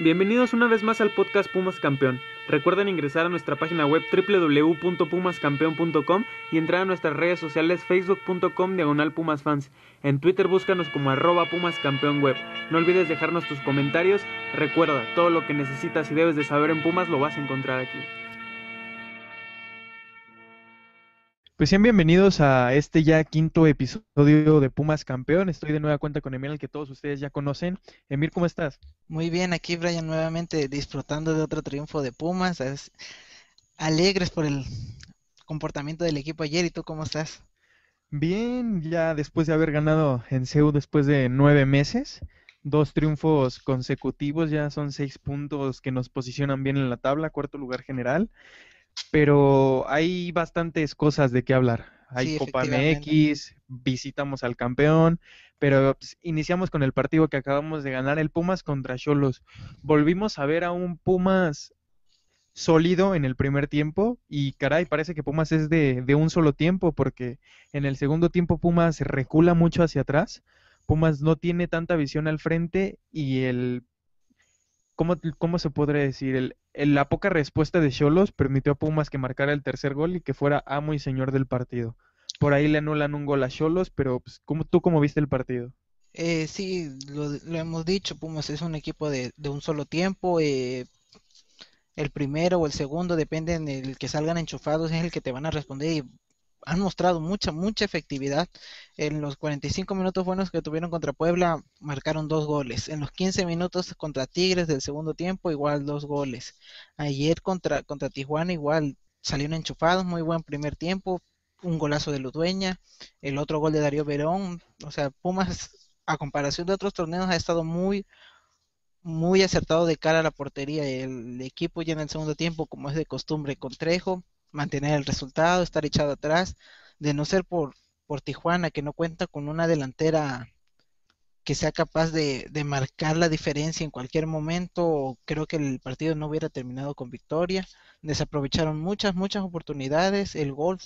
Bienvenidos una vez más al podcast Pumas Campeón. Recuerden ingresar a nuestra página web www.pumascampeón.com y entrar a nuestras redes sociales facebook.com diagonal pumasfans. En Twitter búscanos como arroba web, No olvides dejarnos tus comentarios. Recuerda, todo lo que necesitas y debes de saber en Pumas lo vas a encontrar aquí. Pues sean bienvenidos a este ya quinto episodio de Pumas Campeón. Estoy de nueva cuenta con Emir, al que todos ustedes ya conocen. Emir, ¿cómo estás? Muy bien, aquí Brian nuevamente disfrutando de otro triunfo de Pumas. Alegres por el comportamiento del equipo ayer. ¿Y tú cómo estás? Bien, ya después de haber ganado en CEU después de nueve meses, dos triunfos consecutivos, ya son seis puntos que nos posicionan bien en la tabla, cuarto lugar general pero hay bastantes cosas de qué hablar. Hay Copa MX, visitamos al campeón, pero pues, iniciamos con el partido que acabamos de ganar, el Pumas contra Cholos. Volvimos a ver a un Pumas sólido en el primer tiempo y caray, parece que Pumas es de, un solo tiempo porque en el segundo tiempo Pumas recula mucho hacia atrás, Pumas no tiene tanta visión al frente y el, ¿cómo, cómo se podría decir? El, la poca respuesta de Cholos permitió a Pumas que marcara el tercer gol y que fuera amo y señor del partido. Por ahí le anulan un gol a Cholos, pero pues, ¿tú cómo viste el partido? Eh, sí, lo, hemos dicho, Pumas es un equipo de, un solo tiempo. Eh, el primero o el segundo, depende en el que salgan enchufados, es el que te van a responder y han mostrado mucha, mucha efectividad. En los 45 minutos buenos que tuvieron contra Puebla, marcaron dos goles. En los 15 minutos contra Tigres del segundo tiempo, igual dos goles. Ayer contra, contra Tijuana, igual salieron enchufados, muy buen primer tiempo. Un golazo de Ludueña, el otro gol de Darío Verón. O sea, Pumas, a comparación de otros torneos, ha estado muy, muy acertado de cara a la portería. El equipo ya en el segundo tiempo, como es de costumbre, con Trejo, mantener el resultado, estar echado atrás, de no ser por, por Tijuana, que no cuenta con una delantera que sea capaz de, marcar la diferencia en cualquier momento, creo que el partido no hubiera terminado con victoria. Desaprovecharon muchas, muchas oportunidades. El gol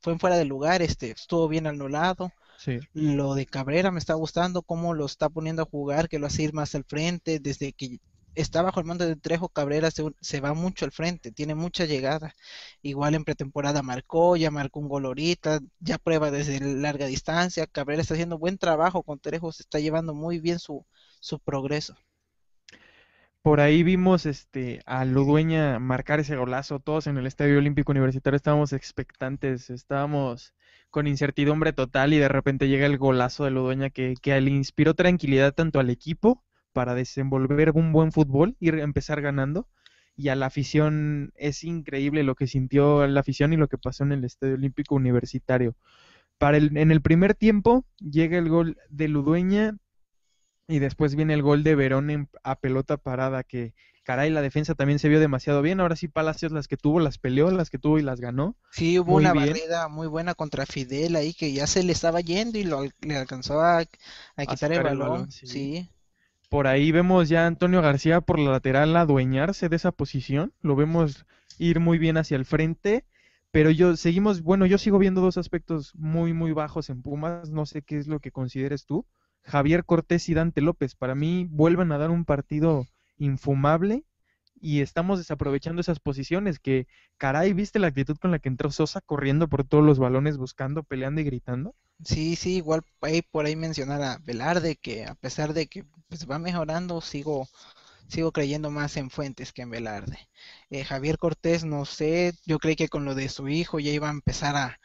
fue en fuera de lugar, este, estuvo bien anulado. Sí. Lo de Cabrera me está gustando, cómo lo está poniendo a jugar, que lo hace ir más al frente, desde que está bajo el mando de Trejo Cabrera, se, va mucho al frente, tiene mucha llegada. Igual en pretemporada marcó, ya marcó un gol ahorita, ya prueba desde larga distancia. Cabrera está haciendo buen trabajo con Trejo, se está llevando muy bien su, su progreso. Por ahí vimos este, a Ludueña marcar ese golazo. Todos en el Estadio Olímpico Universitario estábamos expectantes, estábamos con incertidumbre total y de repente llega el golazo de Ludueña que, que le inspiró tranquilidad tanto al equipo para desenvolver un buen fútbol, y empezar ganando. Y a la afición es increíble lo que sintió la afición y lo que pasó en el Estadio Olímpico Universitario. Para el, en el primer tiempo llega el gol de Ludueña y después viene el gol de Verón a pelota parada que caray, la defensa también se vio demasiado bien. Ahora sí, Palacios las que tuvo, las peleó, las que tuvo y las ganó. Sí, hubo una barrida muy buena contra Fidel ahí que ya se le estaba yendo y lo, le alcanzó a, quitar el balón. sí. Por ahí vemos ya a Antonio García por la lateral adueñarse de esa posición. Lo vemos ir muy bien hacia el frente. Pero yo seguimos, bueno, yo sigo viendo dos aspectos muy, muy bajos en Pumas. No sé qué es lo que consideres tú. Javier Cortés y Dante López, para mí vuelven a dar un partido infumable y estamos desaprovechando esas posiciones que, caray, ¿viste la actitud con la que entró Sosa corriendo por todos los balones, buscando, peleando y gritando? Sí, sí, igual ahí por ahí mencionar a Velarde que a pesar de que pues, va mejorando, sigo sigo creyendo más en Fuentes que en Velarde. Eh, Javier Cortés, no sé, yo creí que con lo de su hijo ya iba a empezar a,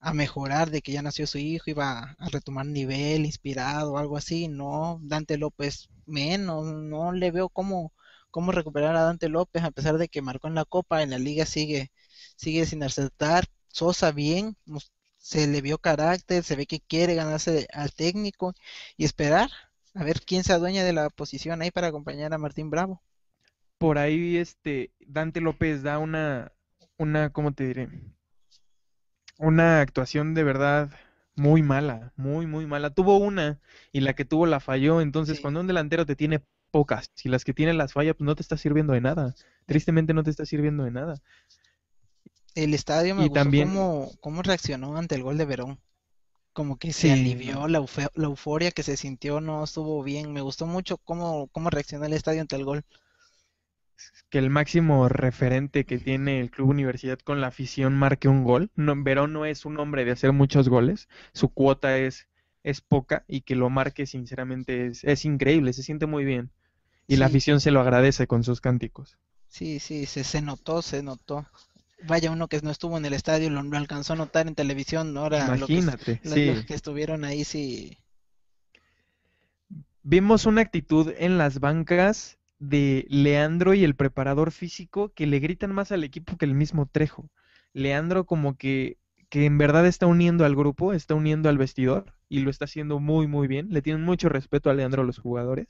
a mejorar, de que ya nació su hijo, iba a retomar nivel, inspirado, algo así, no, Dante López menos, no le veo cómo cómo recuperar a Dante López a pesar de que marcó en la Copa, en la Liga sigue, sigue sin aceptar. Sosa bien, se le vio carácter, se ve que quiere ganarse al técnico y esperar a ver quién se adueña de la posición ahí para acompañar a Martín Bravo. Por ahí este Dante López da una una ¿cómo te diré? Una actuación de verdad muy mala, muy muy mala. Tuvo una y la que tuvo la falló, entonces cuando un delantero te tiene pocas. Si las que tienen las fallas pues, no te está sirviendo de nada. Tristemente no te está sirviendo de nada. El estadio me gustó también... cómo, reaccionó ante el gol de Verón. Como que se alivió la, euforia que se sintió, no estuvo bien. Me gustó mucho cómo, cómo reaccionó el estadio ante el gol. Que el máximo referente que tiene el club universidad con la afición marque un gol. Verón no es un hombre de hacer muchos goles. Su cuota es, es poca y que lo marque sinceramente es, es increíble. Se siente muy bien. Y la afición se lo agradece con sus cánticos. Sí, sí, se, notó, se notó vaya uno que no estuvo en el estadio, lo, lo alcanzó a notar en televisión, ahora Imagínate, lo sí. los que estuvieron ahí sí. Vimos una actitud en las bancas de Leandro y el preparador físico que le gritan más al equipo que el mismo Trejo. Leandro como que que en verdad está uniendo al grupo, está uniendo al vestidor y lo está haciendo muy, muy bien. Le tienen mucho respeto a Leandro los jugadores.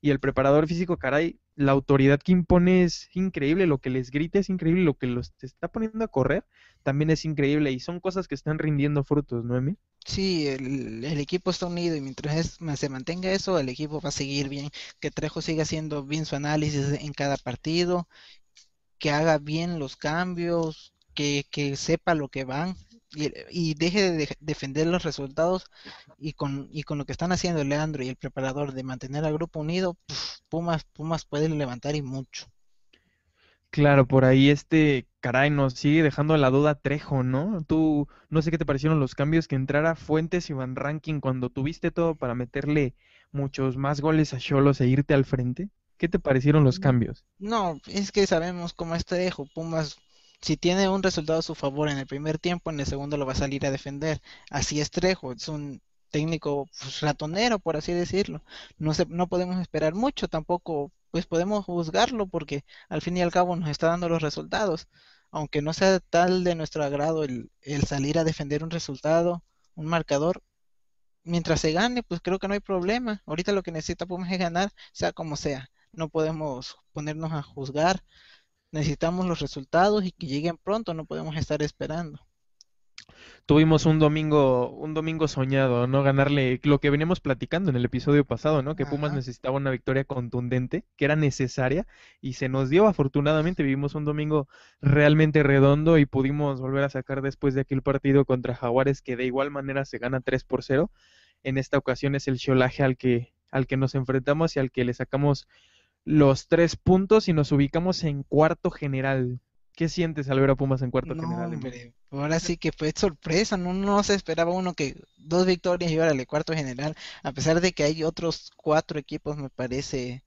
Y el preparador físico, caray, la autoridad que impone es increíble, lo que les grita es increíble, lo que los está poniendo a correr también es increíble y son cosas que están rindiendo frutos, ¿no, Emi? Sí, el, equipo está unido y mientras se mantenga eso, el equipo va a seguir bien. Que Trejo siga haciendo bien su análisis en cada partido, que haga bien los cambios, que, que sepa lo que van y, deje de, defender los resultados y con, con lo que están haciendo Leandro y el preparador de mantener al grupo unido, Pumas, Pumas puede levantar y mucho. Claro, por ahí este, caray, nos sigue dejando la duda Trejo, ¿no? Tú, no sé qué te parecieron los cambios que entrara Fuentes y Van Ranking cuando tuviste todo para meterle muchos más goles a Cholos e irte al frente. ¿Qué te parecieron los mm, cambios? No, es que sabemos cómo es Trejo, Pumas si tiene un resultado a su favor en el primer tiempo, en el segundo lo va a salir a defender. Así es Trejo, es un técnico pues, ratonero, por así decirlo. No, no podemos esperar mucho, tampoco pues podemos juzgarlo porque al fin y al cabo nos está dando los resultados. Aunque no sea tal de nuestro agrado el, salir a defender un resultado, un marcador, mientras se gane, pues creo que no hay problema. Ahorita lo que necesita Pumas es ganar, sea como sea. No podemos ponernos a juzgar necesitamos los resultados y que lleguen pronto, no podemos estar esperando. Tuvimos un domingo, un domingo soñado, ¿no? Ganarle lo que veníamos platicando en el episodio pasado, ¿no? Que Pumas necesitaba una victoria contundente, que era necesaria, y se nos dio. Afortunadamente vivimos un domingo realmente redondo y pudimos volver a sacar después de aquel partido contra Jaguares, que de igual manera se gana 3 por 0. En esta ocasión es el cholaje al que, al que nos enfrentamos y al que le sacamos los tres puntos y nos ubicamos en cuarto general. ¿Qué sientes al ver a Pumas en cuarto general? ahora sí que fue sorpresa, no, no se esperaba uno que dos victorias y ahora el cuarto general, a pesar de que hay otros cuatro equipos, me parece.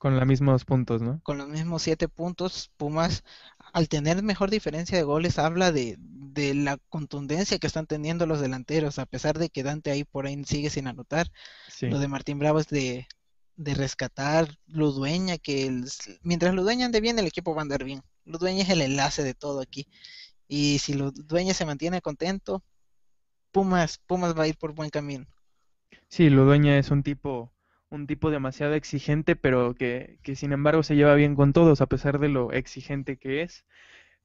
Con los mismos puntos, ¿no? Con los mismos siete puntos, Pumas, al tener mejor diferencia de goles, habla de, la contundencia que están teniendo los delanteros, a pesar de que Dante ahí por ahí sigue sin anotar. Lo de Martín Bravo es de de rescatar Ludueña, que el, mientras dueña ande bien, el equipo va a andar bien. Ludueña es el enlace de todo aquí. Y si dueña se mantiene contento, Pumas, Pumas va a ir por buen camino. Sí, dueña es un tipo, un tipo demasiado exigente, pero que, sin embargo se lleva bien con todos, a pesar de lo exigente que es.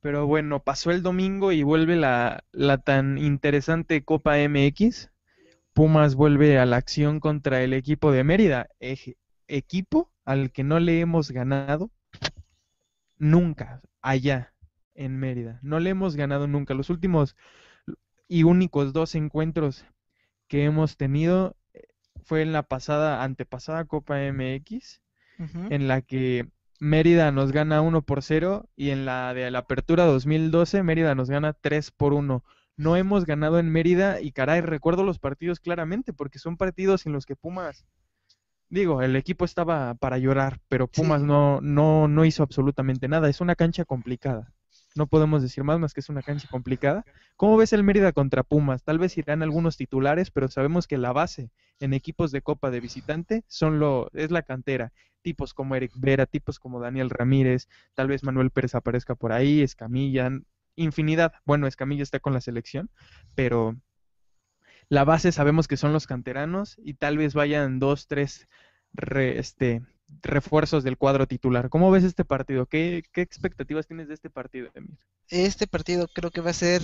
Pero bueno, pasó el domingo y vuelve la, la tan interesante Copa MX. Pumas vuelve a la acción contra el equipo de Mérida, eje, equipo al que no le hemos ganado nunca allá en Mérida. No le hemos ganado nunca. Los últimos y únicos dos encuentros que hemos tenido eh, fue en la pasada, antepasada Copa MX, en la que Mérida nos gana 1 por 0 y en la de la apertura 2012 Mérida nos gana 3 por 1. No hemos ganado en Mérida y caray, recuerdo los partidos claramente porque son partidos en los que Pumas digo, el equipo estaba para llorar, pero Pumas no, no, no hizo absolutamente nada. Es una cancha complicada. No podemos decir más más que es una cancha complicada. ¿Cómo ves el Mérida contra Pumas? Tal vez irán algunos titulares, pero sabemos que la base en equipos de Copa de visitante son lo es la cantera. Tipos como Eric Vera, tipos como Daniel Ramírez, tal vez Manuel Pérez aparezca por ahí, Escamilla, infinidad. Bueno, Escamilla está con la selección, pero la base sabemos que son los canteranos y tal vez vayan dos, tres este, refuerzos del cuadro titular. ¿Cómo ves este partido? ¿Qué, ¿Qué, expectativas tienes de este partido, Emir? Este partido creo que va a ser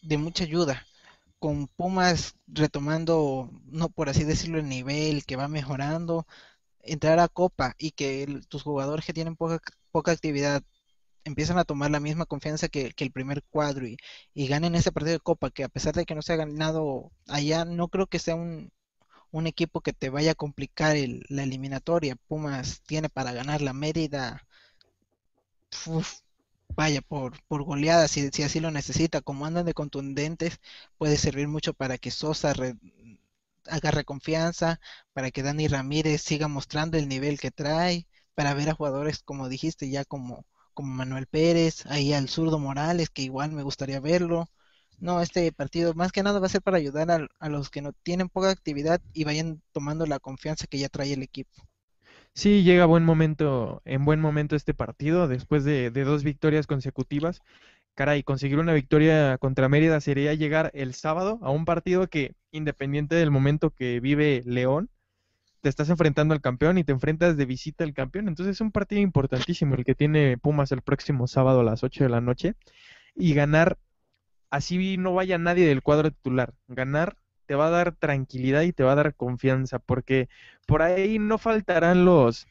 de mucha ayuda. Con Pumas retomando, no por así decirlo, el nivel que va mejorando, entrar a Copa y que tus jugadores que tienen poca actividad empiezan a tomar la misma confianza que, el primer cuadro y, ganen ese partido de Copa, que a pesar de que no se ha ganado allá, no creo que sea un, equipo que te vaya a complicar la eliminatoria. Pumas tiene para ganar la Mérida, vaya, por, por goleada, si, si, así lo necesita, como andan de contundentes, puede servir mucho para que Sosa agarre confianza, para que Dani Ramírez siga mostrando el nivel que trae para ver a jugadores, como dijiste, ya como como Manuel Pérez, ahí al zurdo Morales, que igual me gustaría verlo. No, este partido más que nada va a ser para ayudar a, los que no tienen poca actividad y vayan tomando la confianza que ya trae el equipo. Sí, llega buen momento, en buen momento este partido, después de, de dos victorias consecutivas. Caray, conseguir una victoria contra Mérida sería llegar el sábado a un partido que, independiente del momento que vive León, te estás enfrentando al campeón y te enfrentas de visita al campeón. Entonces es un partido importantísimo el que tiene Pumas el próximo sábado a las 8 de la noche. Y ganar, así no vaya nadie del cuadro titular. Ganar te va a dar tranquilidad y te va a dar confianza, porque por ahí no faltarán los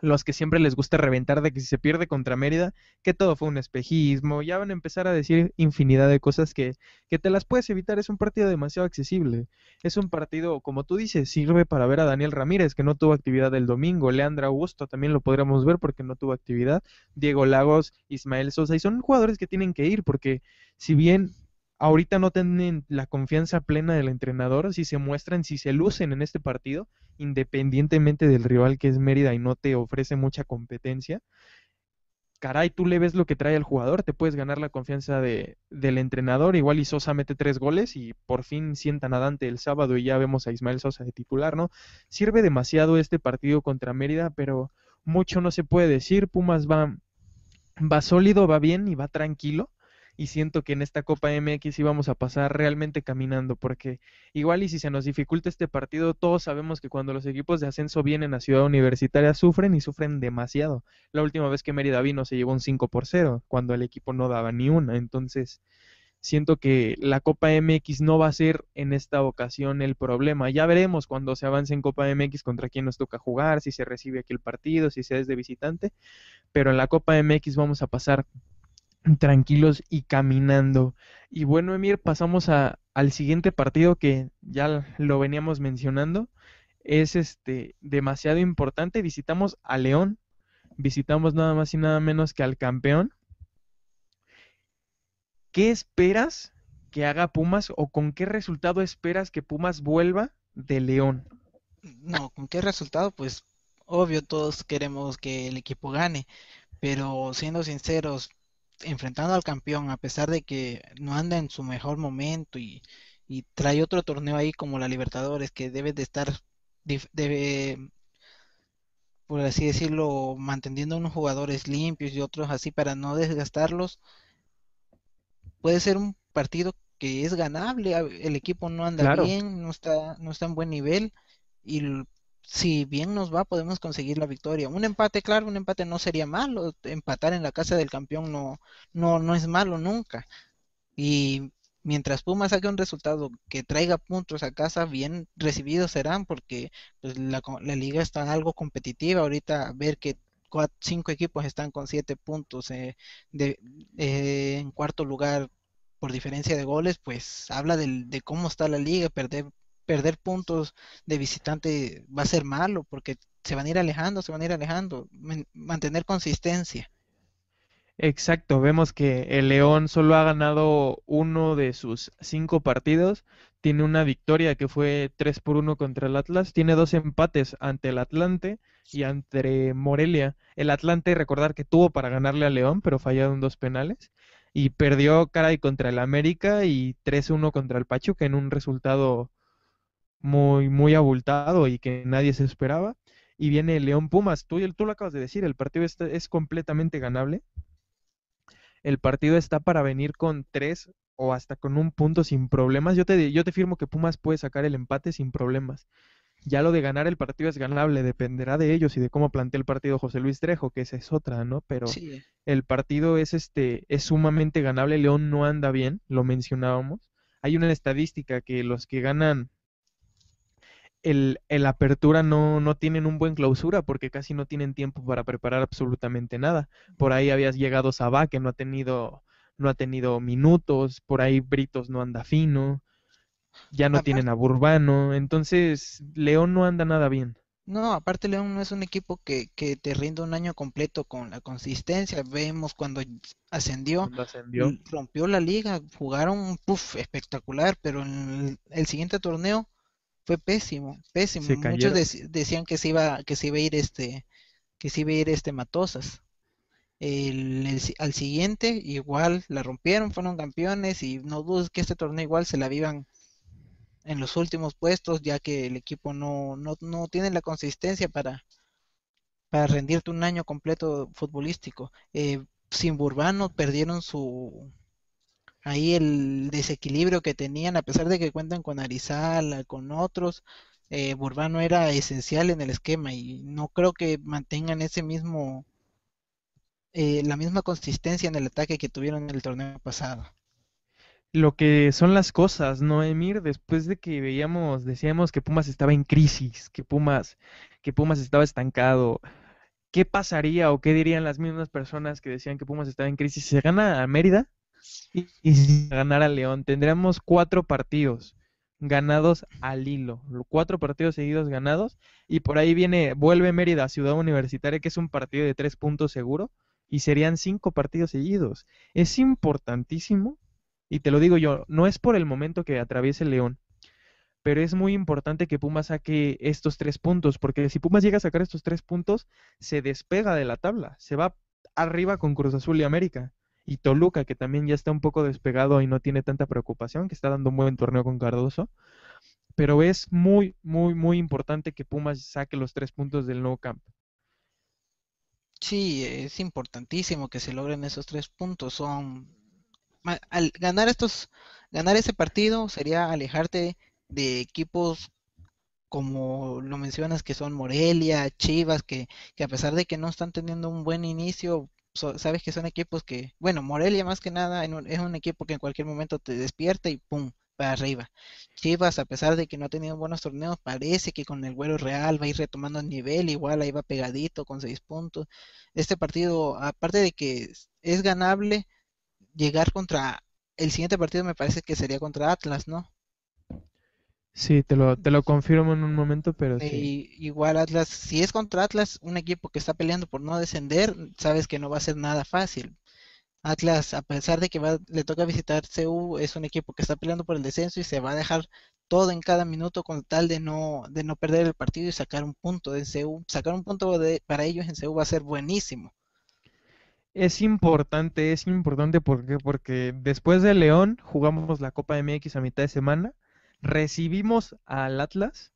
los que siempre les gusta reventar de que si se pierde contra Mérida, que todo fue un espejismo, ya van a empezar a decir infinidad de cosas que, que te las puedes evitar, es un partido demasiado accesible, es un partido, como tú dices, sirve para ver a Daniel Ramírez, que no tuvo actividad el domingo, Leandra Augusto también lo podríamos ver porque no tuvo actividad, Diego Lagos, Ismael Sosa, y son jugadores que tienen que ir porque si bien ahorita no tienen la confianza plena del entrenador, si se muestran, si se lucen en este partido, independientemente del rival que es Mérida y no te ofrece mucha competencia, caray, tú le ves lo que trae al jugador, te puedes ganar la confianza de, del entrenador, igual y Sosa mete tres goles y por fin sientan a Dante el sábado y ya vemos a Ismael Sosa de titular, ¿no? Sirve demasiado este partido contra Mérida, pero mucho no se puede decir, Pumas va, va sólido, va bien y va tranquilo y siento que en esta Copa MX íbamos a pasar realmente caminando, porque igual y si se nos dificulta este partido, todos sabemos que cuando los equipos de ascenso vienen a Ciudad Universitaria sufren y sufren demasiado. La última vez que Mérida vino se llevó un 5 por 0, cuando el equipo no daba ni una, entonces siento que la Copa MX no va a ser en esta ocasión el problema. Ya veremos cuando se avance en Copa MX contra quién nos toca jugar, si se recibe aquí el partido, si se es de visitante, pero en la Copa MX vamos a pasar tranquilos y caminando. Y bueno, Emir, pasamos al siguiente partido que ya lo veníamos mencionando. Es este demasiado importante. Visitamos a León. Visitamos nada más y nada menos que al campeón. ¿Qué esperas que haga Pumas o con qué resultado esperas que Pumas vuelva de León? No, ¿con qué resultado? Pues obvio, todos queremos que el equipo gane, pero siendo sinceros, enfrentando al campeón, a pesar de que no anda en su mejor momento y, trae otro torneo ahí como la Libertadores, que debe de estar, debe, por así decirlo, manteniendo unos jugadores limpios y otros así para no desgastarlos, puede ser un partido que es ganable, el equipo no anda bien, no está, no está en buen nivel y si bien nos va, podemos conseguir la victoria. Un empate, claro, un empate no sería malo. Empatar en la casa del campeón no, no, no es malo nunca. Y mientras Pumas saque un resultado que traiga puntos a casa, bien recibidos serán, porque pues, la, liga está algo competitiva. Ahorita ver que cinco equipos están con siete puntos eh, de, eh, en cuarto lugar por diferencia de goles, pues habla de cómo está la liga, perder perder puntos de visitante va a ser malo porque se van a ir alejando, se van a ir alejando, mantener consistencia. Exacto, vemos que el León solo ha ganado uno de sus cinco partidos, tiene una victoria que fue 3 por 1 contra el Atlas, tiene dos empates ante el Atlante y ante Morelia. El Atlante, recordar que tuvo para ganarle al León, pero fallaron dos penales, y perdió caray contra el América y 3-1 contra el Pachuca en un resultado muy, muy abultado y que nadie se esperaba. Y viene León Pumas, tú, tú lo acabas de decir, el partido es completamente ganable. El partido está para venir con tres o hasta con un punto sin problemas. Yo te, yo te firmo que Pumas puede sacar el empate sin problemas. Ya lo de ganar el partido es ganable, dependerá de ellos y de cómo plantea el partido José Luis Trejo, que esa es otra, ¿no? Pero eh. el partido es este es sumamente ganable. León no anda bien, lo mencionábamos. Hay una estadística que los que ganan el, el apertura no, no, tienen un buen clausura porque casi no tienen tiempo para preparar absolutamente nada. Por ahí habías llegado Sabá, que no ha tenido, no ha tenido minutos, por ahí Britos no anda fino, ya no tienen a Burbano, entonces León no anda nada bien. No, aparte León no es un equipo que, que te rinda un año completo con la consistencia. Vemos cuando ascendió, rompió la liga, jugaron puff, espectacular, pero en el siguiente torneo fue pésimo, pésimo. Muchos decían que se iba, que se iba a ir este, que se iba a ir este Matosas. al siguiente igual la rompieron, fueron campeones y no dudes que este torneo igual se la vivan en los últimos puestos ya que el equipo no, no, no tiene la consistencia para, para rendirte un año completo futbolístico. Eh, sin Burbano perdieron su, ahí el desequilibrio que tenían, a pesar de que cuentan con Arizal, con otros, eh, Burbano era esencial en el esquema y no creo que mantengan ese mismo, eh, la misma consistencia en el ataque que tuvieron en el torneo pasado. Lo que son las cosas, ¿no, Después de que veíamos, decíamos que Pumas estaba en crisis, que Pumas, que Pumas estaba estancado, ¿qué pasaría o qué dirían las mismas personas que decían que Pumas estaba en crisis? ¿Se gana a Mérida? y, ganar si León, tendríamos cuatro partidos ganados al hilo, cuatro partidos seguidos ganados y por ahí viene, vuelve Mérida a Ciudad Universitaria, que es un partido de tres puntos seguro y serían cinco partidos seguidos. Es importantísimo y te lo digo yo, no es por el momento que atraviese León, pero es muy importante que Pumas saque estos tres puntos, porque si Pumas llega a sacar estos tres puntos, se despega de la tabla, se va arriba con Cruz Azul y América y Toluca, que también ya está un poco despegado y no tiene tanta preocupación, que está dando un buen torneo con Cardoso. Pero es muy, muy, muy importante que Pumas saque los tres puntos del nuevo campo. Sí, es importantísimo que se logren esos tres puntos. Son al ganar estos, ganar ese partido sería alejarte de equipos como lo mencionas que son Morelia, Chivas, que, que a pesar de que no están teniendo un buen inicio, sabes que son equipos que, bueno, Morelia más que nada es un equipo que en cualquier momento te despierta y ¡pum! para arriba. Chivas, a pesar de que no ha tenido buenos torneos, parece que con el vuelo Real va a ir retomando el nivel, igual ahí va pegadito con seis puntos. Este partido, aparte de que es ganable, llegar contra el siguiente partido me parece que sería contra Atlas, ¿no? Sí, te lo, te lo confirmo en un momento, pero sí. Igual Atlas, si es contra Atlas, un equipo que está peleando por no descender, sabes que no va a ser nada fácil. Atlas, a pesar de que va, le toca visitar CU, es un equipo que está peleando por el descenso y se va a dejar todo en cada minuto con tal de no, de no perder el partido y sacar un punto de CU. Sacar un punto para ellos en CU va a ser buenísimo. Es importante, es importante porque, porque después de León jugamos la Copa MX a mitad de semana recibimos al Atlas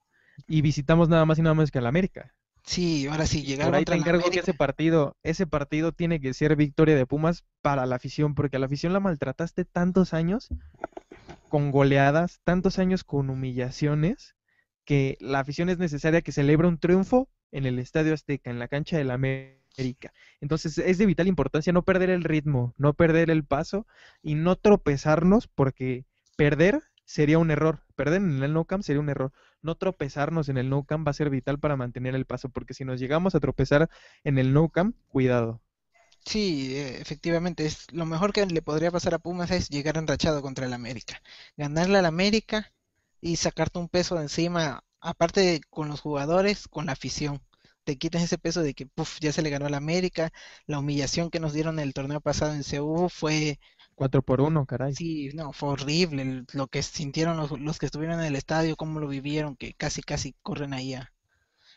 y visitamos nada más y nada menos que al América. Sí, ahora sí, la Por ahí te encargo que ese partido, ese partido tiene que ser victoria de Pumas para la afición, porque a la afición la maltrataste tantos años con goleadas, tantos años con humillaciones, que la afición es necesaria que celebre un triunfo en el Estadio Azteca, en la cancha de la América. Entonces es de vital importancia no perder el ritmo, no perder el paso y no tropezarnos, porque perder sería un error. Perder en el no camp sería un error. No tropezarnos en el no camp va a ser vital para mantener el paso, porque si nos llegamos a tropezar en el no camp, cuidado. Sí, e, efectivamente, es lo mejor que le podría pasar a Pumas es llegar enrachado contra el América, ganarle al América y sacarte un peso de encima, aparte con los jugadores, con la afición. Te quitas ese peso de que puff, ya se le ganó al América, la humillación que nos dieron en el torneo pasado en CU fue 4 por 1 caray. Sí, no, fue horrible lo que sintieron los, los, que estuvieron en el estadio, cómo lo vivieron, que casi, casi corren ahí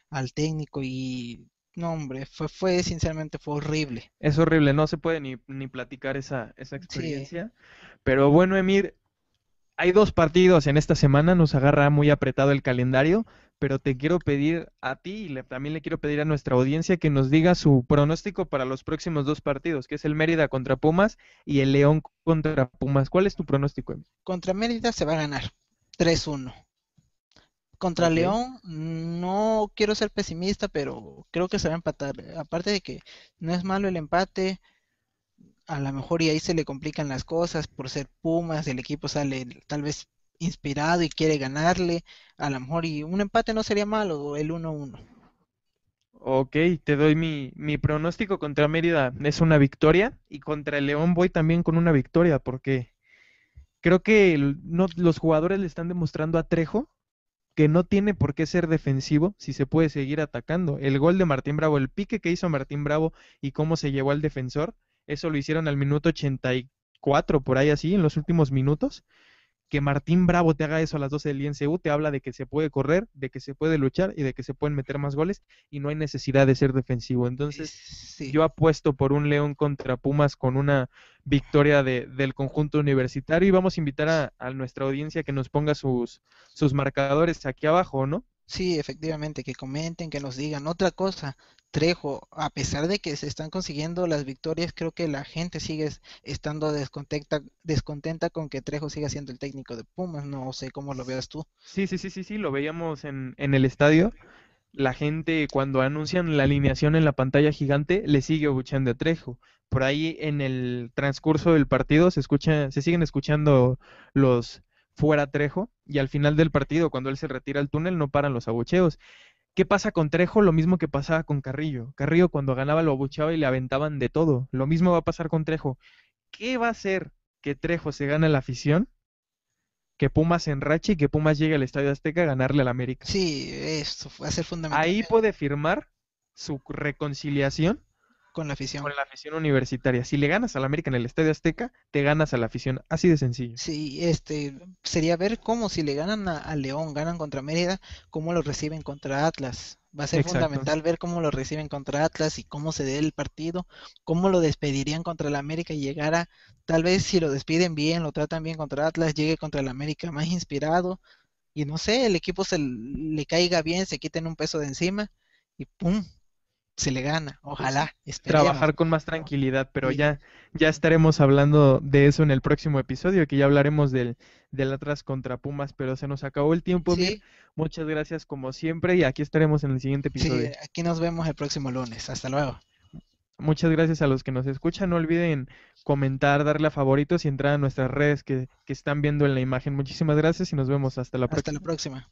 al técnico y... No, hombre, fue, fue sinceramente fue horrible. Es horrible, no se puede ni, platicar esa, esa experiencia. Pero bueno, Emir, hay dos partidos en esta semana, nos agarra muy apretado el calendario pero te quiero pedir a ti y también le quiero pedir a nuestra audiencia que nos diga su pronóstico para los próximos dos partidos, que es el Mérida contra Pumas y el León contra Pumas. ¿Cuál es tu pronóstico? Contra Mérida se va a ganar 3-1. Contra León no quiero ser pesimista, pero creo que se va a empatar. Aparte de que no es malo el empate, a lo mejor y ahí se le complican las cosas por ser Pumas, el equipo sale tal vez inspirado y quiere ganarle, a lo mejor y un empate no sería malo, el 1-1. Ok, te doy mi, pronóstico contra Mérida, es una victoria y contra el León voy también con una victoria porque creo que los jugadores le están demostrando a Trejo que no tiene por qué ser defensivo si se puede seguir atacando. El gol de Martín Bravo, el pique que hizo Martín Bravo y cómo se llevó al defensor, eso lo hicieron al minuto 84, por ahí así, en los últimos minutos que Martín Bravo te haga eso a las 12 del INCU te habla de que se puede correr, de que se puede luchar y de que se pueden meter más goles y no hay necesidad de ser defensivo. Entonces, yo apuesto por un León contra Pumas con una victoria del conjunto universitario y vamos a invitar a, a, nuestra audiencia que nos ponga sus, sus marcadores aquí abajo, ¿no? Sí, efectivamente, que comenten, que nos digan. Otra cosa, Trejo, a pesar de que se están consiguiendo las victorias, creo que la gente sigue estando descontenta, descontenta con que Trejo siga siendo el técnico de Pumas. No sé cómo lo veas tú. Sí, sí, sí, sí, sí, lo veíamos en, el estadio. La gente cuando anuncian la alineación en la pantalla gigante le sigue buchando a Trejo. Por ahí en el transcurso del partido se escucha, se siguen escuchando los fuera Trejo y al final del partido, cuando él se retira al túnel, no paran los abucheos. ¿Qué pasa con Trejo? Lo mismo que pasaba con Carrillo. Carrillo cuando ganaba lo abucheaba y le aventaban de todo. Lo mismo va a pasar con Trejo. ¿Qué va a hacer que Trejo se gane la afición? Que Pumas se enrache y que Pumas llegue al Estadio Azteca a ganarle al América. Sí, esto va a ser fundamental. Ahí puede firmar su reconciliación con la afición. Con la afición universitaria. Si le ganas al América en el Estadio Azteca, te ganas a la afición. Así de sencillo. Sí, este, sería ver cómo si le ganan a, León, ganan contra Mérida, cómo lo reciben contra Atlas. Va a ser fundamental ver cómo lo reciben contra Atlas y cómo se dé el partido, cómo lo despedirían contra la América y llegara, tal vez si lo despiden bien, lo tratan bien contra Atlas, llegue contra el América más inspirado y no sé, el equipo se le caiga bien, se quiten un peso de encima y pum, se le gana, ojalá. Pues, trabajar con más tranquilidad, pero ya, ya estaremos hablando de eso en el próximo episodio, que ya hablaremos del, del atrás contra Pumas, pero se nos acabó el tiempo. Muchas gracias como siempre y aquí estaremos en el siguiente episodio. aquí nos vemos el próximo lunes. Hasta luego. Muchas gracias a los que nos escuchan. No olviden comentar, darle a favoritos y entrar a nuestras redes que, que están viendo en la imagen. Muchísimas gracias y nos vemos hasta la Hasta la próxima.